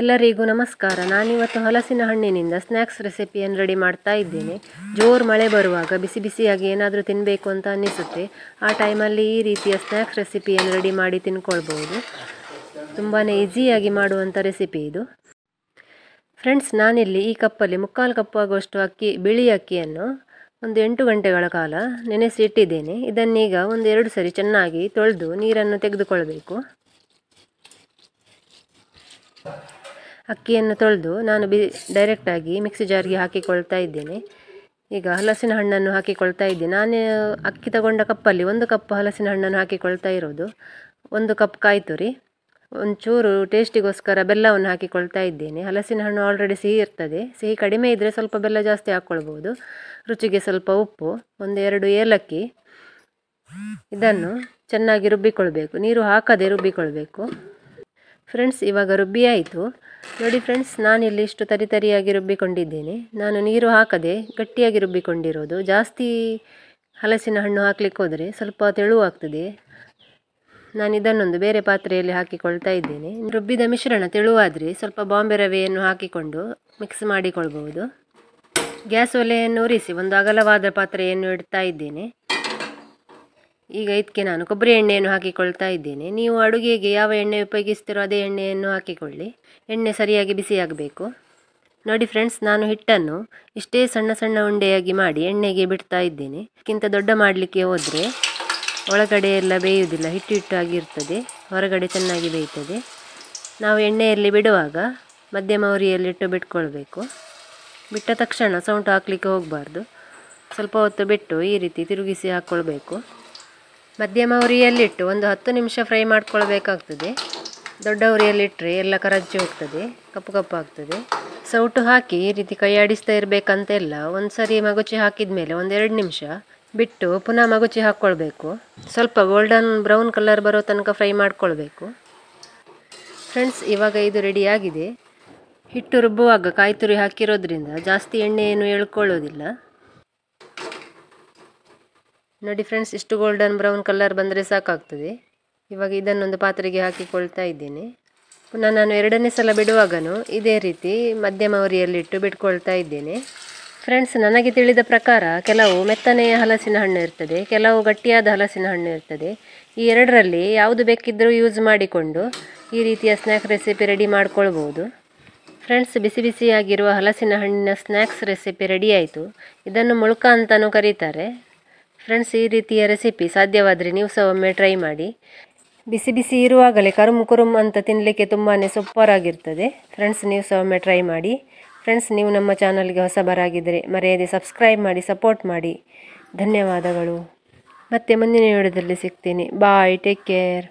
ಎಲ್ಲರಿಗೂ ನಮಸ್ಕಾರ ನಾನಿವತ್ತು ಹಲಸಿನ ಹಣ್ಣಿನಿಂದ ಸ್ನ್ಯಾಕ್ಸ್ ರೆಸಿಪಿಯನ್ನು ರೆಡಿ ಮಾಡ್ತಾ ಇದ್ದೇನೆ ಜೋರು ಮಳೆ ಬರುವಾಗ ಬಿಸಿ ಬಿಸಿಯಾಗಿ ಏನಾದರೂ ತಿನ್ನಬೇಕು ಅಂತ ಅನ್ನಿಸುತ್ತೆ ಆ ಟೈಮಲ್ಲಿ ಈ ರೀತಿಯ ಸ್ನ್ಯಾಕ್ಸ್ ರೆಸಿಪಿಯನ್ನು ರೆಡಿ ಮಾಡಿ ತಿನ್ಕೊಳ್ಬೋದು ತುಂಬಾ ಈಸಿಯಾಗಿ ಮಾಡುವಂಥ ರೆಸಿಪಿ ಇದು ಫ್ರೆಂಡ್ಸ್ ನಾನಿಲ್ಲಿ ಈ ಕಪ್ಪಲ್ಲಿ ಮುಕ್ಕಾಲು ಕಪ್ಪು ಆಗುವಷ್ಟು ಅಕ್ಕಿ ಬಿಳಿ ಅಕ್ಕಿಯನ್ನು ಒಂದು ಎಂಟು ಗಂಟೆಗಳ ಕಾಲ ನೆನೆಸಿ ಇಟ್ಟಿದ್ದೇನೆ ಇದನ್ನೀಗ ಒಂದು ಎರಡು ಸರಿ ಚೆನ್ನಾಗಿ ತೊಳೆದು ನೀರನ್ನು ತೆಗೆದುಕೊಳ್ಬೇಕು ಅಕ್ಕಿಯನ್ನು ತೊಳೆದು ನಾನು ಬಿ ಡೈರೆಕ್ಟಾಗಿ ಮಿಕ್ಸಿ ಜಾರ್ಗೆ ಹಾಕಿಕೊಳ್ತಾ ಇದ್ದೇನೆ ಈಗ ಹಲಸಿನ ಹಣ್ಣನ್ನು ಹಾಕಿಕೊಳ್ತಾ ಇದ್ದೆ ನಾನು ಅಕ್ಕಿ ತಗೊಂಡ ಕಪ್ಪಲ್ಲಿ ಒಂದು ಕಪ್ ಹಲಸಿನ ಹಣ್ಣನ್ನು ಹಾಕಿಕೊಳ್ತಾ ಇರೋದು ಒಂದು ಕಪ್ ಕಾಯಿ ತುರಿ ಒಂಚೂರು ಟೇಸ್ಟಿಗೋಸ್ಕರ ಬೆಲ್ಲವನ್ನು ಹಾಕಿಕೊಳ್ತಾ ಇದ್ದೇನೆ ಹಲಸಿನ ಹಣ್ಣು ಆಲ್ರೆಡಿ ಸಿಹಿ ಇರ್ತದೆ ಸಿಹಿ ಕಡಿಮೆ ಇದ್ದರೆ ಸ್ವಲ್ಪ ಬೆಲ್ಲ ಜಾಸ್ತಿ ಹಾಕ್ಕೊಳ್ಬೋದು ರುಚಿಗೆ ಸ್ವಲ್ಪ ಉಪ್ಪು ಒಂದು ಎರಡು ಏಲಕ್ಕಿ ಇದನ್ನು ಚೆನ್ನಾಗಿ ರುಬ್ಬಿಕೊಳ್ಬೇಕು ನೀರು ಹಾಕದೆ ರುಬ್ಬಿಕೊಳ್ಬೇಕು ಫ್ರೆಂಡ್ಸ್ ಇವಾಗ ರುಬ್ಬಿ ಆಯಿತು ನೋಡಿ ಫ್ರೆಂಡ್ಸ್ ನಾನು ಇಲ್ಲಿ ಇಷ್ಟು ತರಿತರಿಯಾಗಿ ರುಬ್ಬಿಕೊಂಡಿದ್ದೇನೆ ನಾನು ನೀರು ಹಾಕದೆ ಗಟ್ಟಿಯಾಗಿ ರುಬ್ಬಿಕೊಂಡಿರೋದು ಜಾಸ್ತಿ ಹಲಸಿನ ಹಣ್ಣು ಹಾಕಲಿಕ್ಕೆ ಹೋದರೆ ಸ್ವಲ್ಪ ತೆಳುವಾಗ್ತದೆ ನಾನು ಇದನ್ನೊಂದು ಬೇರೆ ಪಾತ್ರೆಯಲ್ಲಿ ಹಾಕಿಕೊಳ್ತಾ ಇದ್ದೇನೆ ರುಬ್ಬಿದ ಮಿಶ್ರಣ ತೆಳುವಾದರೆ ಸ್ವಲ್ಪ ಬಾಂಬೆ ರವೆಯನ್ನು ಹಾಕಿಕೊಂಡು ಮಿಕ್ಸ್ ಮಾಡಿಕೊಳ್ಬಹುದು ಗ್ಯಾಸ್ ಒಲೆಯನ್ನು ಉರಿಸಿ ಒಂದು ಅಗಲವಾದ ಪಾತ್ರೆಯನ್ನು ಇಡ್ತಾ ಇದ್ದೇನೆ ಈಗ ಇದಕ್ಕೆ ನಾನು ಕೊಬ್ಬರಿ ಎಣ್ಣೆಯನ್ನು ಹಾಕಿಕೊಳ್ತಾ ಇದ್ದೇನೆ ನೀವು ಅಡುಗೆಗೆ ಯಾವ ಎಣ್ಣೆ ಉಪಯೋಗಿಸ್ತಿರೋ ಅದೇ ಎಣ್ಣೆಯನ್ನು ಹಾಕಿಕೊಳ್ಳಿ ಎಣ್ಣೆ ಸರಿಯಾಗಿ ಬಿಸಿಯಾಗಬೇಕು ನೋಡಿ ಫ್ರೆಂಡ್ಸ್ ನಾನು ಹಿಟ್ಟನ್ನು ಇಷ್ಟೇ ಸಣ್ಣ ಸಣ್ಣ ಉಂಡೆಯಾಗಿ ಮಾಡಿ ಎಣ್ಣೆಗೆ ಬಿಡ್ತಾ ಇದ್ದೇನೆ ಇದಕ್ಕಿಂತ ದೊಡ್ಡ ಮಾಡಲಿಕ್ಕೆ ಹೋದರೆ ಒಳಗಡೆ ಎಲ್ಲ ಬೇಯುವುದಿಲ್ಲ ಹಿಟ್ಟು ಹಿಟ್ಟು ಆಗಿರ್ತದೆ ಹೊರಗಡೆ ಚೆನ್ನಾಗಿ ಬೇಯ್ತದೆ ನಾವು ಎಣ್ಣೆಯಲ್ಲಿ ಬಿಡುವಾಗ ಮಧ್ಯಮ ಉರಿಯಲ್ಲಿಟ್ಟು ಬಿಟ್ಕೊಳ್ಬೇಕು ಬಿಟ್ಟ ತಕ್ಷಣ ಸೌಂಟು ಹಾಕಲಿಕ್ಕೆ ಹೋಗಬಾರ್ದು ಸ್ವಲ್ಪ ಹೊತ್ತು ಬಿಟ್ಟು ಈ ರೀತಿ ತಿರುಗಿಸಿ ಹಾಕ್ಕೊಳ್ಬೇಕು ಮಧ್ಯಮ ಉರಿಯಲ್ಲಿಟ್ಟು ಒಂದು ಹತ್ತು ನಿಮಿಷ ಫ್ರೈ ಮಾಡ್ಕೊಳ್ಬೇಕಾಗ್ತದೆ ದೊಡ್ಡ ಉರಿಯಲ್ಲಿಟ್ಟರೆ ಎಲ್ಲ ಕರಜ್ಜಿ ಹೋಗ್ತದೆ ಕಪ್ಪು ಕಪ್ಪು ಆಗ್ತದೆ ಸೌಟು ಹಾಕಿ ಈ ರೀತಿ ಕೈ ಆಡಿಸ್ತಾ ಇರಬೇಕಂತ ಇಲ್ಲ ಒಂದು ಸರಿ ಮಗುಚಿ ಹಾಕಿದ ಮೇಲೆ ಒಂದೆರಡು ನಿಮಿಷ ಬಿಟ್ಟು ಪುನಃ ಮಗುಚಿ ಹಾಕ್ಕೊಳ್ಬೇಕು ಸ್ವಲ್ಪ ಗೋಲ್ಡನ್ ಬ್ರೌನ್ ಕಲರ್ ಬರೋ ತನಕ ಫ್ರೈ ಮಾಡ್ಕೊಳ್ಬೇಕು ಫ್ರೆಂಡ್ಸ್ ಇವಾಗ ಇದು ರೆಡಿಯಾಗಿದೆ ಹಿಟ್ಟು ರುಬ್ಬುವಾಗ ಕಾಯಿ ತುರಿ ಹಾಕಿರೋದ್ರಿಂದ ಜಾಸ್ತಿ ಎಣ್ಣೆ ಏನು ಎಳ್ಕೊಳ್ಳೋದಿಲ್ಲ ನೋಡಿ ಫ್ರೆಂಡ್ಸ್ ಇಷ್ಟು ಗೋಲ್ಡನ್ ಬ್ರೌನ್ ಕಲರ್ ಬಂದರೆ ಸಾಕಾಗ್ತದೆ ಇವಾಗ ಇದನ್ನೊಂದು ಪಾತ್ರೆಗೆ ಹಾಕಿಕೊಳ್ತಾ ಇದ್ದೇನೆ ಪುನಃ ನಾನು ಎರಡನೇ ಸಲ ಬಿಡುವಾಗನೂ ಇದೇ ರೀತಿ ಮಧ್ಯಮ ಉರಿಯಲ್ಲಿಟ್ಟು ಬಿಟ್ಕೊಳ್ತಾ ಇದ್ದೇನೆ ಫ್ರೆಂಡ್ಸ್ ನನಗೆ ತಿಳಿದ ಪ್ರಕಾರ ಕೆಲವು ಮೆತ್ತನೆಯ ಹಲಸಿನ ಹಣ್ಣು ಇರ್ತದೆ ಕೆಲವು ಗಟ್ಟಿಯಾದ ಹಲಸಿನ ಹಣ್ಣು ಇರ್ತದೆ ಈ ಎರಡರಲ್ಲಿ ಯಾವುದು ಬೇಕಿದ್ದರೂ ಯೂಸ್ ಮಾಡಿಕೊಂಡು ಈ ರೀತಿಯ ಸ್ನ್ಯಾಕ್ ರೆಸಿಪಿ ರೆಡಿ ಮಾಡ್ಕೊಳ್ಬೋದು ಫ್ರೆಂಡ್ಸ್ ಬಿಸಿ ಬಿಸಿಯಾಗಿರುವ ಹಲಸಿನ ಹಣ್ಣಿನ ಸ್ನ್ಯಾಕ್ಸ್ ರೆಸಿಪಿ ರೆಡಿಯಾಯಿತು ಇದನ್ನು ಮುಳುಕ ಅಂತಲೂ ಕರೀತಾರೆ ಫ್ರೆಂಡ್ಸ್ ಈ ರೀತಿಯ ರೆಸಿಪಿ ಸಾಧ್ಯವಾದರೆ ನೀವು ಸಹ ಒಮ್ಮೆ ಟ್ರೈ ಮಾಡಿ ಬಿಸಿ ಬಿಸಿ ಇರುವಾಗಲೇ ಕರುಮ್ ಕುರುಮ್ ಅಂತ ತಿನ್ನಲಿಕ್ಕೆ ತುಂಬಾ ಆಗಿರ್ತದೆ ಫ್ರೆಂಡ್ಸ್ ನೀವು ಸಹ ಒಮ್ಮೆ ಟ್ರೈ ಮಾಡಿ ಫ್ರೆಂಡ್ಸ್ ನೀವು ನಮ್ಮ ಚಾನಲ್ಗೆ ಬರಾಗಿದ್ದರೆ ಮರೆಯದೆ ಸಬ್ಸ್ಕ್ರೈಬ್ ಮಾಡಿ ಸಪೋರ್ಟ್ ಮಾಡಿ ಧನ್ಯವಾದಗಳು ಮತ್ತೆ ಮುಂದಿನ ವಿಡಿಯೋದಲ್ಲಿ ಸಿಗ್ತೀನಿ ಬಾಯ್ ಟೇಕ್ ಕೇರ್